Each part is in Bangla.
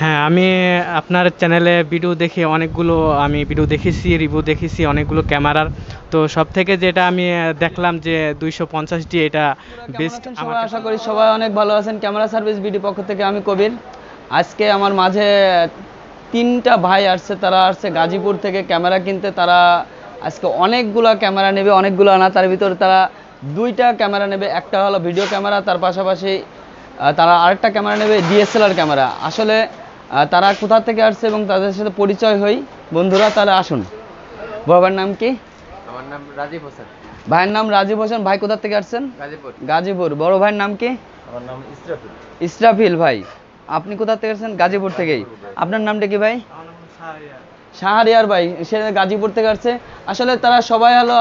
হ্যাঁ আমি আপনার চ্যানেলে ভিডিও দেখে অনেকগুলো আমি ভিডিও দেখেছি রিভিউ দেখেছি অনেকগুলো ক্যামেরার তো সব থেকে যেটা আমি দেখলাম যে দুইশো ডি এটা বেস্ট সবাই আশা করি সবাই অনেক ভালো আছেন ক্যামেরা সার্ভিস ভিডিও পক্ষ থেকে আমি কবির আজকে আমার মাঝে তিনটা ভাই আসছে তারা আসছে গাজীপুর থেকে ক্যামেরা কিনতে তারা আজকে অনেকগুলো ক্যামেরা নেবে অনেকগুলো আনা তার ভিতরে তারা দুইটা ক্যামেরা নেবে একটা হলো ভিডিও ক্যামেরা তার পাশাপাশি তারা আরেকটা ক্যামেরা নেবে ডিএসএলআর ক্যামেরা আসলে তারা কোথা থেকে আসছে এবং তাদের সাথে পরিচয় হই বন্ধুরা তারা আসুন বাবার নাম কি আমার নাম রাজীব হোসেন ভাইয়ের নাম রাজীব হোসেন ভাই কোথা থেকে আসছেন গাজীপুর গাজীপুর বড় ভাইয়ের নাম কি আমার নাম ইসরাফিল ইসরাফিল ভাই আপনি কোথা থেকে আসছেন গাজীপুর থেকেই আপনার নামটা কি ভাই শাহরিয়ার ভাই সে গাজীপুর থেকে আসছে আসলে তারা সবাই হলো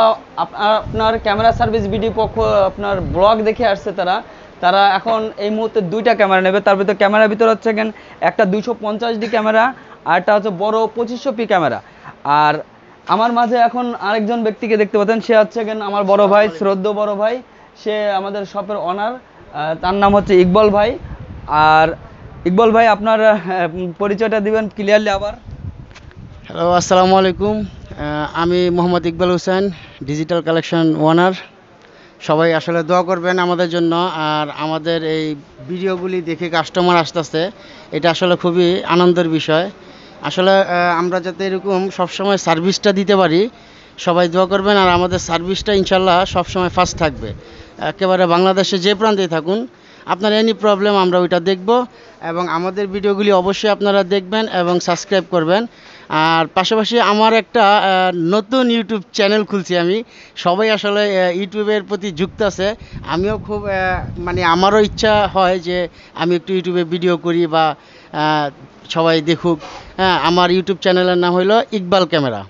আপনার ক্যামেরা সার্ভিস বিডি পক্ষ আপনার ব্লগ দেখে আসছে তারা তারা এখন এই মুহূর্তে দুইটা ক্যামেরা নেবে তার ভিতরে ক্যামেরার ভিতরে হচ্ছে কেন একটা দুশো পঞ্চাশ ডি ক্যামেরা আর একটা হচ্ছে বড় পঁচিশশো পি ক্যামেরা আর আমার মাঝে এখন আরেকজন ব্যক্তিকে দেখতে পাচ্ছেন সে হচ্ছে কেন আমার বড় ভাই শ্রদ্ধ বড় ভাই সে আমাদের শপের অনার তার নাম হচ্ছে ইকবল ভাই আর ইকবল ভাই আপনার পরিচয়টা দিবেন ক্লিয়ারলি আবার হ্যালো আসসালামু আলাইকুম আমি Mohammad Iqbal Hossain digital collection owner সবাই আসলে দোয়া করবেন আমাদের জন্য আর আমাদের এই ভিডিওগুলি দেখে কাস্টমার আসতেছে এটা আসলে খুবই আনন্দের বিষয় আসলে আমরা যাতে এরকম সবসময় সার্ভিসটা দিতে পারি সবাই দোয়া করবেন আর আমাদের সার্ভিসটা ইনশাল্লাহ সবসময় ফার্স্ট থাকবে একেবারে বাংলাদেশে যে প্রান্তেই থাকুন আপনার এনি প্রবলেম আমরা ওইটা দেখব এবং আমাদের ভিডিওগুলি অবশ্যই আপনারা দেখবেন এবং সাবস্ক্রাইব করবেন আর পাশাপাশি আমার একটা নতুন ইউটিউব চ্যানেল খুলছি আমি সবাই আসলে ইউটিউবের প্রতি যুক্ত আছে আমিও খুব মানে আমারও ইচ্ছা হয় যে আমি একটু ইউটিউবে ভিডিও করি বা সবাই দেখুক হ্যাঁ আমার ইউটিউব চ্যানেলের নাম হলো ইকবাল ক্যামেরা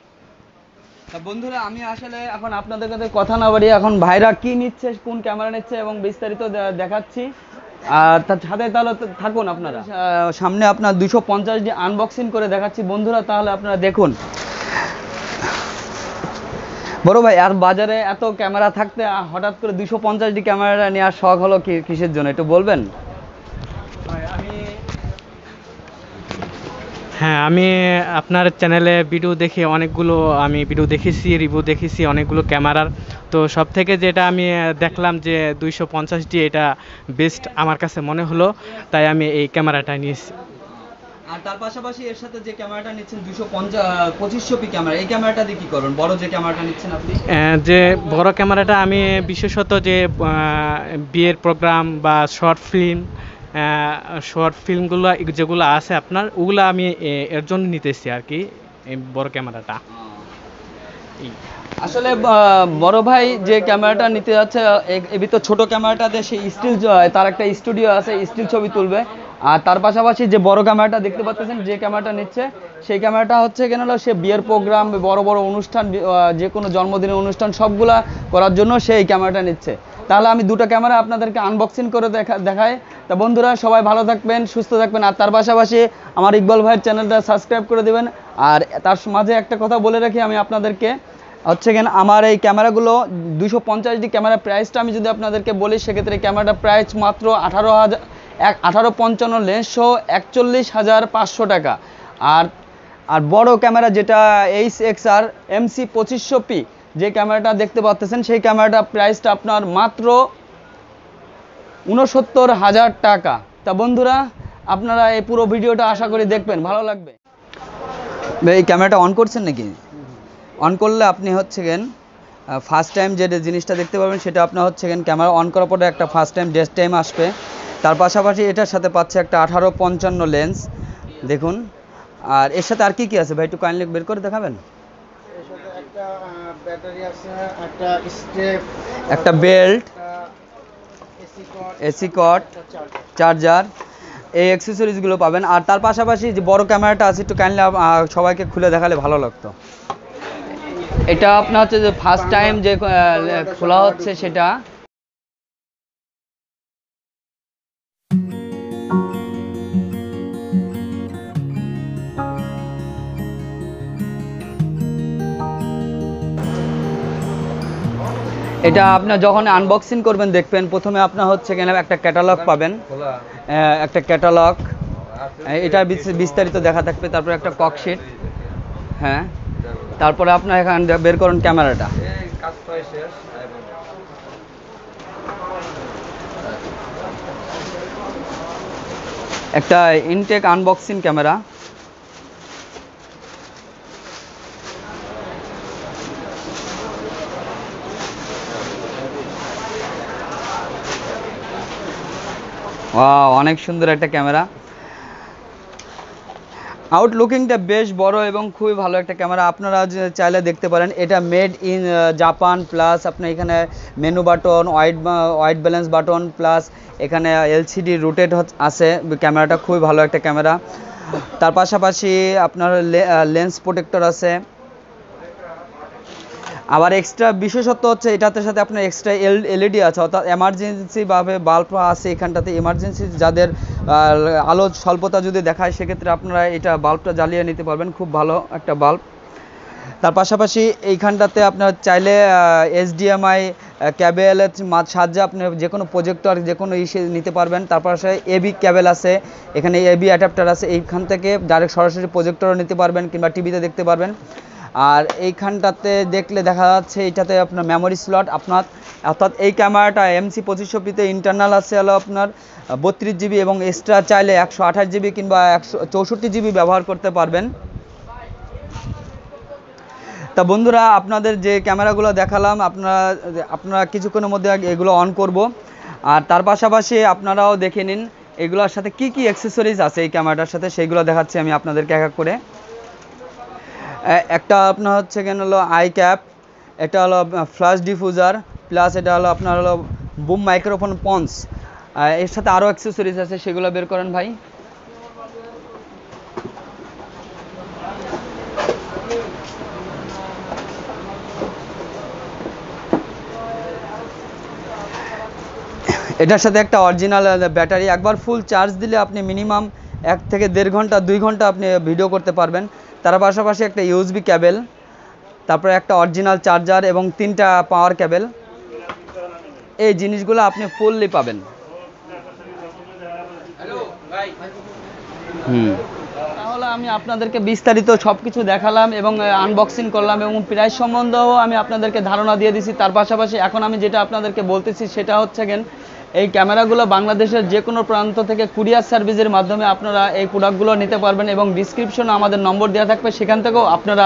বন্ধুরা আমি আসলে এখন আপনাদের কাছে কথা না বাড়িয়ে এখন ভাইরা কি নিচ্ছে কোন ক্যামেরা নিচ্ছে এবং বিস্তারিত দেখাচ্ছি আর তার সাথে তাহলে থাকুন আপনারা সামনে আপনার দুশো পঞ্চাশটি আনবক্সিং করে দেখাচ্ছি বন্ধুরা তাহলে আপনারা দেখুন বড় ভাই আর বাজারে এত ক্যামেরা থাকতে হঠাৎ করে দুশো পঞ্চাশটি ডি ক্যামেরা নেওয়ার শখ হলো কিসের জন্য একটু বলবেন হ্যাঁ আমি আপনার চ্যানেলে ভিডিও দেখে অনেকগুলো আমি ভিডিও দেখেছি রিভিউ দেখেছি অনেকগুলো ক্যামেরার তো সব থেকে যেটা আমি দেখলাম যে দুইশো পঞ্চাশ ডি এটা বেস্ট আমার কাছে মনে হলো তাই আমি এই ক্যামেরাটা নিয়েছি আর তার পাশাপাশি এর সাথে যে ক্যামেরাটা নিচ্ছেন দুশো পঁচিশশো পি ক্যামেরা এই ক্যামেরাটা দিয়ে কি করেন বড় যে ক্যামেরাটা নিচ্ছেন আপনি যে বড় ক্যামেরাটা আমি বিশেষত যে বিয়ের প্রোগ্রাম বা শর্ট ফিল্ম শর্ট ফিল্মগুলো যেগুলো আছে আপনার ওগুলো আমি এর জন্য নিতেছি আর কি বড় ক্যামেরাটা আসলে বড় ভাই যে ক্যামেরাটা নিতে যাচ্ছে এবি তো ছোট ক্যামেরাটাতে সেই স্টিল তার একটা স্টুডিও আছে স্টিল ছবি তুলবে আর তার পাশাপাশি যে বড় ক্যামেরাটা দেখতে পাচ্ছেন যে ক্যামেরাটা নিচ্ছে সেই ক্যামেরাটা হচ্ছে কেন সে বিয়ের প্রোগ্রাম বড় বড় অনুষ্ঠান যে কোনো জন্মদিনের অনুষ্ঠান সবগুলা করার জন্য সে এই ক্যামেরাটা নিচ্ছে তাহলে আমি দুটো ক্যামেরা আপনাদেরকে আনবক্সিং করে দেখা দেখায় তা বন্ধুরা সবাই ভালো থাকবেন সুস্থ থাকবেন আর তার পাশাপাশি আমার ইকবল ভাইয়ের চ্যানেলটা সাবস্ক্রাইব করে দেবেন আর তার মাঝে একটা কথা বলে রাখি আমি আপনাদেরকে হচ্ছে কেন আমার এই ক্যামেরাগুলো দুশো পঞ্চাশ ডি ক্যামেরার প্রাইসটা আমি যদি আপনাদেরকে বলি সেক্ষেত্রে ক্যামেরাটা প্রাইস মাত্র আঠারো হাজার এক আঠারো পঞ্চান্ন সহ একচল্লিশ হাজার পাঁচশো টাকা আর আর বড় ক্যামেরা যেটা এইচ এক্স আর এমসি পঁচিশশো পি যে ক্যামেরাটা দেখতে পাচ্ছেন সেই ক্যামেরাটা প্রাইসটা আপনার মাত্র উনসত্তর হাজার টাকা তা বন্ধুরা আপনারা এই পুরো ভিডিওটা আশা করি দেখবেন ভালো লাগবে এই ক্যামেরাটা অন করছেন নাকি অন করলে আপনি হচ্ছে গেন ফার্স্ট টাইম যে জিনিসটা দেখতে পাবেন সেটা আপনার হচ্ছে গেন ক্যামেরা অন করার পরে একটা ফার্স্ট টাইম ডেস্ট টাইম আসবে তার পাশাপাশি এটার সাথে পাচ্ছে একটা আঠারো পঞ্চান্ন লেন্স দেখুন আর এর সাথে আর কি কি আছে ভাই একটু কাইন্ডলি বের করে দেখাবেন একটা বেল্ট এসি কট চার্জার এই অ্যাক্সেসরিজগুলো পাবেন আর তার পাশাপাশি যে বড় ক্যামেরাটা আছে একটু কাইন্ডলি সবাইকে খুলে দেখালে ভালো লাগতো এটা আপনার হচ্ছে যে ফার্স্ট টাইম যে খোলা হচ্ছে সেটা এটা আপনার যখন আনবক্সিং করবেন দেখবেন প্রথমে আপনার হচ্ছে এখানে একটা ক্যাটালগ পাবেন একটা ক্যাটালগ এটা বিস্তারিত দেখা থাকবে তারপরে একটা ককশিট হ্যাঁ তারপরে আপনার এখান বের করুন ক্যামেরাটা একটা ইনটেক আনবক্সিং ক্যামেরা অনেক সুন্দর একটা ক্যামেরা আউটলুকিংটা বেশ বড় এবং খুবই ভালো একটা ক্যামেরা আপনারা চাইলে দেখতে পারেন এটা মেড ইন জাপান প্লাস আপনার এখানে menu button white white balance button plus এখানে এলসিডি রোটেড আছে ক্যামেরাটা খুবই ভালো একটা ক্যামেরা তার পাশাপাশি আপনার লেন্স প্রোটেক্টর uh, আছে আবার এক্সট্রা বিশেষত্ব হচ্ছে এটাতে সাথে আপনার এক্সট্রা এল এলইডি আছে অর্থাৎ এমার্জেন্সিভাবে বাল্ব আছে এখানটাতে এমার্জেন্সি যাদের আলো স্বল্পতা যদি দেখায় সেক্ষেত্রে আপনারা এটা বাল্বটা জ্বালিয়ে নিতে পারবেন খুব ভালো একটা বাল্ব তার পাশাপাশি এইখানটাতে আপনার চাইলে এসডিএমআই ক্যাবেল সাহায্যে আপনি যে কোনো প্রজেক্টর যে কোনো ইসে নিতে পারবেন তার পাশে এবি ক্যাবেল আছে এখানে এবি অ্যাডাপ্টার আছে এইখান থেকে ডাইরেক্ট সরাসরি প্রজেক্টরও নিতে পারবেন কিংবা টিভিতে দেখতে পারবেন আর এইখানটাতে দেখলে দেখা যাচ্ছে এটাতে আপনার মেমোরি স্লট আপনার অর্থাৎ এই ক্যামেরাটা এমসি পঁচিশশো পিতে ইন্টারনাল আছে হলো আপনার বত্রিশ জিবি এবং এক্সট্রা চাইলে একশো আঠাশ জিবি কিংবা একশো চৌষট্টি জিবি ব্যবহার করতে পারবেন তা বন্ধুরা আপনাদের যে ক্যামেরাগুলো দেখালাম আপনারা আপনারা কিছুক্ষণের মধ্যে এগুলো অন করব আর তার পাশাপাশি আপনারাও দেখে নিন এগুলোর সাথে কি কি অ্যাক্সেসরিজ আছে এই ক্যামেরাটার সাথে সেইগুলো দেখাচ্ছি আমি আপনাদেরকে এক এক করে একটা আপনার হচ্ছে কেন হলো আই ক্যাপ এটা হলো ফ্লাশ ডিফিউজার প্লাস এটা হলো আপনার হলো বুম মাইক্রোফোন পন্স এর সাথে আরও অ্যাক্সেসরিজ আছে সেগুলো বের করেন ভাই এটার সাথে একটা অরিজিনাল ব্যাটারি একবার ফুল চার্জ দিলে আপনি মিনিমাম এক থেকে দেড় ঘন্টা দুই ঘন্টা আপনি ভিডিও করতে পারবেন তার পাশাপাশি একটা ইউএসবি ক্যাবেল তারপরে একটা অরিজিনাল চার্জার এবং তিনটা পাওয়ার ক্যাবেল এই জিনিসগুলো আপনি ফুললি পাবেন হুম তাহলে আমি আপনাদেরকে বিস্তারিত সব কিছু দেখালাম এবং আনবক্সিং করলাম এবং প্রাইস সম্বন্ধেও আমি আপনাদেরকে ধারণা দিয়ে দিছি তার পাশাপাশি এখন আমি যেটা আপনাদেরকে বলতেছি সেটা হচ্ছে গেন এই ক্যামেরাগুলো বাংলাদেশের যে কোনো প্রান্ত থেকে কুরিয়ার সার্ভিসের মাধ্যমে আপনারা এই প্রোডাক্টগুলো নিতে পারবেন এবং ডিসক্রিপশনে আমাদের নম্বর দেওয়া থাকবে সেখান থেকেও আপনারা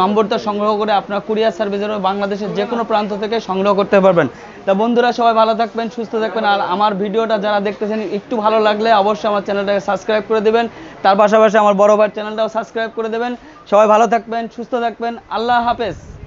নম্বরটা সংগ্রহ করে আপনারা কুরিয়ার সার্ভিসের বাংলাদেশের যে কোনো প্রান্ত থেকে সংগ্রহ করতে পারবেন তা বন্ধুরা সবাই ভালো থাকবেন সুস্থ থাকবেন আর আমার ভিডিওটা যারা দেখতেছেন একটু ভালো লাগলে অবশ্যই আমার চ্যানেলটাকে সাবস্ক্রাইব করে দেবেন তার পাশাপাশি আমার বড় ভাই চ্যানেলটাও সাবস্ক্রাইব করে দেবেন সবাই ভালো থাকবেন সুস্থ থাকবেন আল্লাহ হাফেজ